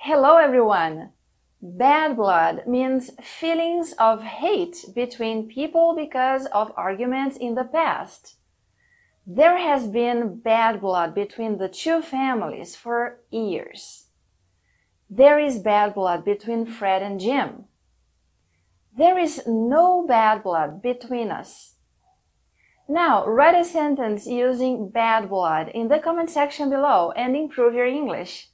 Hello, everyone! Bad blood means feelings of hate between people because of arguments in the past. There has been bad blood between the two families for years. There is bad blood between Fred and Jim. There is no bad blood between us. Now, write a sentence using bad blood in the comment section below and improve your English.